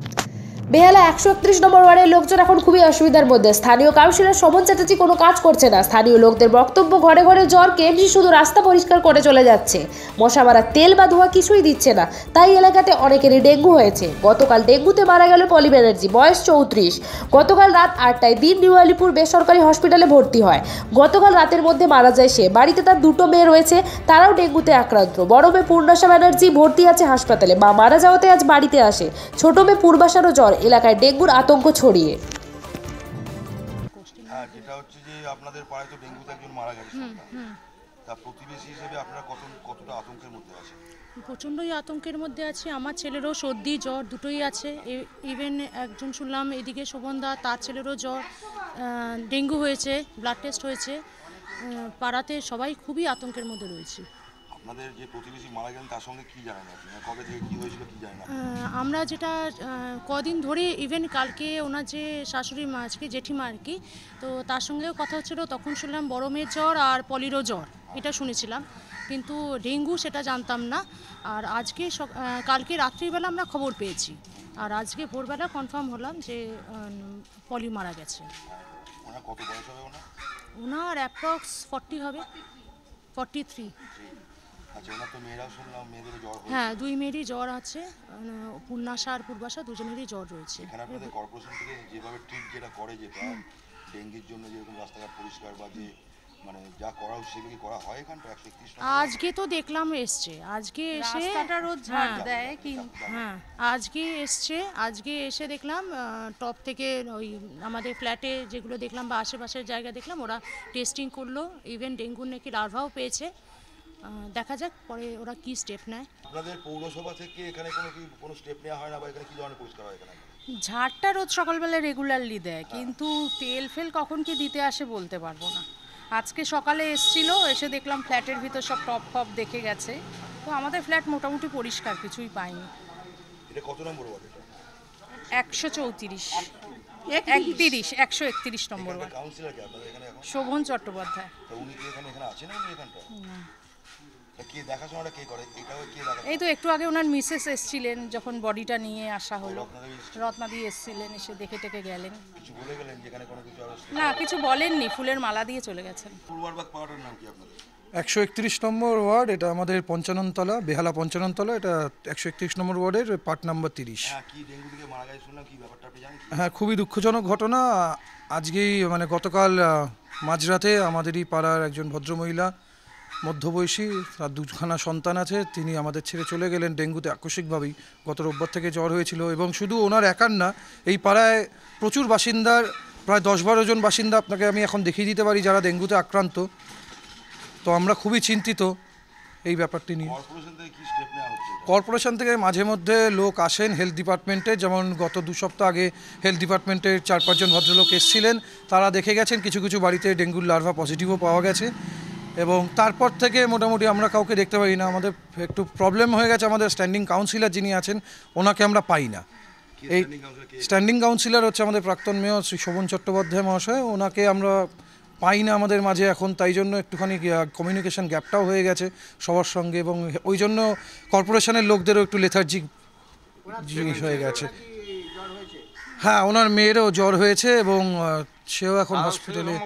Thank you. বেহালা একশো একত্রিশ নম্বর ওয়ার্ডের লোকজন এখন খুবই অসুবিধার মধ্যে স্থানীয় কাউন্সিলর সমন চ্যাটার্জি কোনো কাজ করছে না স্থানীয় লোকদের বক্তব্য ঘরে ঘরে জ্বর কেএমসি শুধু রাস্তা পরিষ্কার করে চলে যাচ্ছে মশা মারা তেল বা ধোয়া কিছুই দিচ্ছে না তাই এলাকাতে অনেকেরই ডেঙ্গু হয়েছে গতকাল ডেঙ্গুতে মারা গেল পলি ব্যানার্জি বয়স চৌত্রিশ গতকাল রাত আটটায় দিন নিউ আলিপুর বেসরকারি হসপিটালে ভর্তি হয় গতকাল রাতের মধ্যে মারা যায় সে বাড়িতে তার দুটো মেয়ে রয়েছে তারাও ডেঙ্গুতে আক্রান্ত বড় মেয়ে পূর্ণাশা ব্যানার্জি ভর্তি আছে হাসপাতালে মা মারা যাওয়াতে আজ বাড়িতে আসে ছোট মেয়ে পূর্বাশারও জ্বর এলাকায় ডেঙ্গুর আতঙ্ক ছড়িয়ে হ্যাঁ, আপনাদের আতঙ্কের মধ্যে প্রচণ্ডই আতঙ্কের মধ্যে আছে আমার ছেলেরও সর্দি জ্বর দুটোই আছে ইভেন একজন শুনলাম এদিকে শোভনদা তার ছেলেরও জ্বর ডেঙ্গু হয়েছে ব্লাড টেস্ট হয়েছে পাড়াতে সবাই খুবই আতঙ্কের মধ্যে রয়েছে আপনাদের যে প্রতিবেশী মারা গেলেন তার সঙ্গে কি জানেন আপনি মানে কবে থেকে কি হয়েছিল কি জানেন আমরা যেটা কদিন ধরে ইভেন কালকে ওনার যে শাশুড়ি মা আজকে জেঠিমা আর কি তো তার সঙ্গেও কথা হচ্ছিল তখন শুনলাম বড় মেয়ের জ্বর আর পলিরো জ্বর এটা শুনেছিলাম কিন্তু ডেঙ্গু সেটা জানতাম না আর আজকে কালকে রাত্রিবেলা আমরা খবর পেয়েছি আর আজকে ভোরবেলা কনফার্ম হলাম যে পলি মারা গেছে ওনার অ্যাপ্রক্স ফর্টি হবে ফর্টি থ্রি হ্যাঁ দুই মেয়েরই জ্বর আছে পূর্ণাশা আর পূর্বাশা দুজনেরই জ্বর রয়েছে মানে আজকে তো দেখলাম এসছে আজকে এসে হ্যাঁ। দেয় হ্যাঁ আজকে এসছে আজকে এসে দেখলাম টপ থেকে ওই আমাদের ফ্ল্যাটে যেগুলো দেখলাম বা আশেপাশের জায়গা দেখলাম ওরা টেস্টিং করলো ইভেন ডেঙ্গুর নাকি লার্ভাও পেয়েছে দেখা যাক পরে ওরা কি স্টেপ নেয় আপনাদের পৌরসভা থেকে এখানে কোনো কি কোনো স্টেপ নেওয়া হয় না বা এখানে কি ধরনের পরিষ্কার হয় এখানে ঝাড়টা রোজ সকালবেলা রেগুলারলি দেয় কিন্তু তেল ফেল কখন কি দিতে আসে বলতে পারবো না আজকে সকালে এসছিল এসে দেখলাম ফ্ল্যাটের ভিতর সব টপ ফপ দেখে গেছে তো আমাদের ফ্ল্যাট মোটামুটি পরিষ্কার কিছুই পাইনি এটা কত নম্বর ওয়ার্ড এটা একশো চৌত্রিশ একত্রিশ একশো একত্রিশ নম্বর ওয়ার্ড শোভন চট্টোপাধ্যায় না এই তো একটু আগে ওনার মিসেস এসেছিলেন যখন বডিটা নিয়ে আসা হলো রত্নাদি এসেছিলেন এসে দেখে টেকে গেলেন না কিছু বলেননি ফুলের মালা দিয়ে চলে গেছেন একশো একত্রিশ নম্বর ওয়ার্ড এটা আমাদের পঞ্চাননতলা বেহালা পঞ্চাননতলা এটা একশো একত্রিশ নম্বর ওয়ার্ডের পার্ট নাম্বার তিরিশ হ্যাঁ, হ্যাঁ খুবই দুঃখজনক ঘটনা আজকেই মানে গতকাল মাঝরাতে আমাদেরই পাড়ার একজন ভদ্রমহিলা মধ্যবয়সী তার দুখানা সন্তান আছে তিনি আমাদের ছেড়ে চলে গেলেন ডেঙ্গুতে আকস্মিকভাবেই গত রোববার থেকে জ্বর হয়েছিল এবং শুধু ওনার একার না এই পাড়ায় প্রচুর বাসিন্দার প্রায় দশ বারো জন বাসিন্দা আপনাকে আমি এখন দেখিয়ে দিতে পারি যারা ডেঙ্গুতে আক্রান্ত তো আমরা খুবই চিন্তিত এই ব্যাপারটি নিয়ে কর্পোরেশন থেকে মাঝে মধ্যে লোক আসেন হেলথ ডিপার্টমেন্টে যেমন গত দু সপ্তাহ আগে হেলথ ডিপার্টমেন্টের চার পাঁচজন ভদ্রলোক এসছিলেন তারা দেখে গেছেন কিছু কিছু বাড়িতে ডেঙ্গুর লার্ভা পজিটিভও পাওয়া গেছে এবং তারপর থেকে মোটামুটি আমরা কাউকে দেখতে পাই না আমাদের একটু প্রবলেম হয়ে গেছে আমাদের স্ট্যান্ডিং কাউন্সিলর যিনি আছেন ওনাকে আমরা পাই না এই স্ট্যান্ডিং কাউন্সিলর হচ্ছে আমাদের প্রাক্তন মেয়র শ্রী শোভন চট্টোপাধ্যায় মহাশয় ওনাকে আমরা পাই না আমাদের মাঝে এখন তাই জন্য একটুখানি কমিউনিকেশন গ্যাপটাও হয়ে গেছে সবার সঙ্গে এবং ওই জন্য কর্পোরেশনের লোকদেরও একটু লেথার্জিক জিনিস হয়ে গেছে হ্যাঁ ওনার মেয়েরও জ্বর হয়েছে এবং সেও এখন হসপিটালে